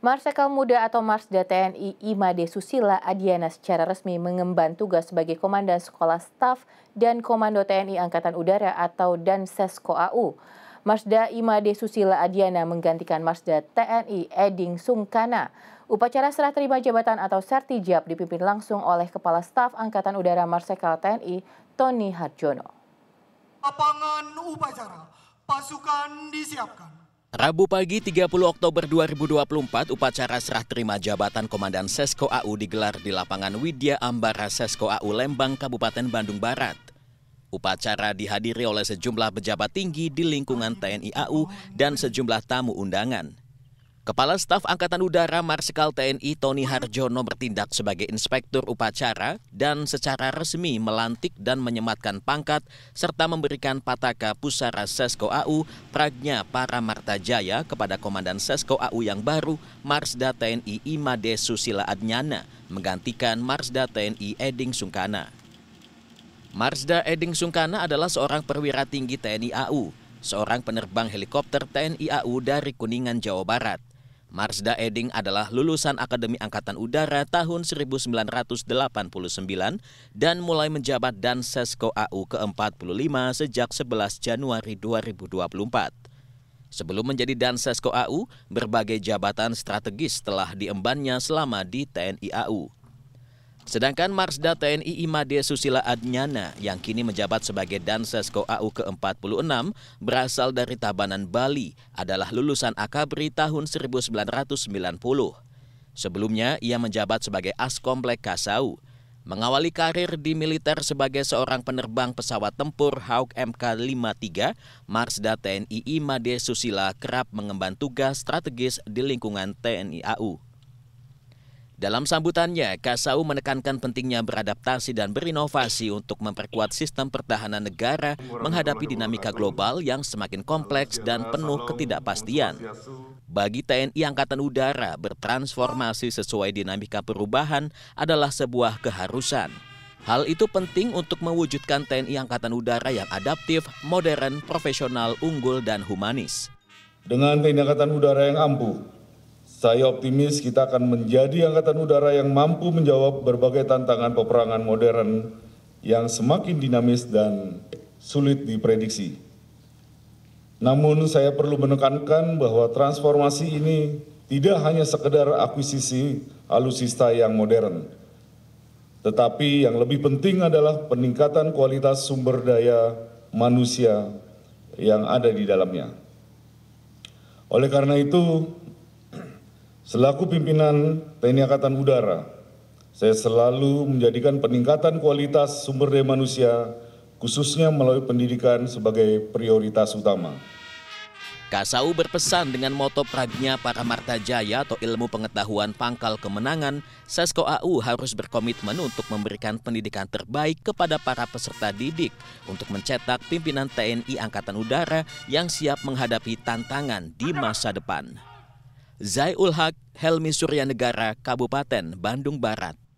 Marsekal Muda atau Marsda TNI Imade Susila Adiana secara resmi mengemban tugas sebagai Komandan Sekolah Staf dan Komando TNI Angkatan Udara atau Dansesko AU. Marsda Imade Susila Adiana menggantikan Marsda TNI Eding Sungkana. Upacara serah terima jabatan atau sertijab dipimpin langsung oleh Kepala Staf Angkatan Udara Marsekal TNI Tony Harjono. Lapangan upacara, pasukan disiapkan. Rabu pagi 30 Oktober 2024, upacara serah terima jabatan Komandan Sesko AU digelar di lapangan Widya Ambara Sesko AU Lembang, Kabupaten Bandung Barat. Upacara dihadiri oleh sejumlah pejabat tinggi di lingkungan TNI AU dan sejumlah tamu undangan. Kepala Staf Angkatan Udara Marsikal TNI Tony Harjono bertindak sebagai inspektur upacara dan secara resmi melantik dan menyematkan pangkat serta memberikan pataka pusara Sesko AU Pragnya Paramarta Jaya kepada Komandan Sesko AU yang baru Marsda TNI Imade Susila Adnyana menggantikan Marsda TNI Eding Sungkana. Marsda Eding Sungkana adalah seorang perwira tinggi TNI AU, seorang penerbang helikopter TNI AU dari Kuningan, Jawa Barat. Marsda Eding adalah lulusan Akademi Angkatan Udara tahun 1989 dan mulai menjabat dan Sesko AU ke-45 sejak 11 Januari 2024. Sebelum menjadi Dansesko AU, berbagai jabatan strategis telah diembannya selama di TNI AU. Sedangkan Marsda TNI Imade Susila Adnyana yang kini menjabat sebagai Dansesko AU ke-46 berasal dari Tabanan, Bali, adalah lulusan Akabri tahun 1990. Sebelumnya, ia menjabat sebagai Askomplek Kasau, Mengawali karir di militer sebagai seorang penerbang pesawat tempur Hawk MK-53, Marsda TNI Imade Susila kerap mengemban tugas strategis di lingkungan TNI AU. Dalam sambutannya, Kasau menekankan pentingnya beradaptasi dan berinovasi untuk memperkuat sistem pertahanan negara menghadapi dinamika global yang semakin kompleks dan penuh ketidakpastian. Bagi TNI Angkatan Udara, bertransformasi sesuai dinamika perubahan adalah sebuah keharusan. Hal itu penting untuk mewujudkan TNI Angkatan Udara yang adaptif, modern, profesional, unggul, dan humanis. Dengan TNI Angkatan Udara yang ampuh, saya optimis kita akan menjadi angkatan udara yang mampu menjawab berbagai tantangan peperangan modern yang semakin dinamis dan sulit diprediksi. Namun saya perlu menekankan bahwa transformasi ini tidak hanya sekedar akuisisi alutsista yang modern, tetapi yang lebih penting adalah peningkatan kualitas sumber daya manusia yang ada di dalamnya. Oleh karena itu, Selaku pimpinan TNI Angkatan Udara, saya selalu menjadikan peningkatan kualitas sumber daya manusia, khususnya melalui pendidikan sebagai prioritas utama. Kasau berpesan dengan moto pragnya para Marta Jaya atau ilmu pengetahuan pangkal kemenangan, Sesko AU harus berkomitmen untuk memberikan pendidikan terbaik kepada para peserta didik untuk mencetak pimpinan TNI Angkatan Udara yang siap menghadapi tantangan di masa depan. Zai Ulhak, Helmi Suryanegara, Kabupaten Bandung Barat.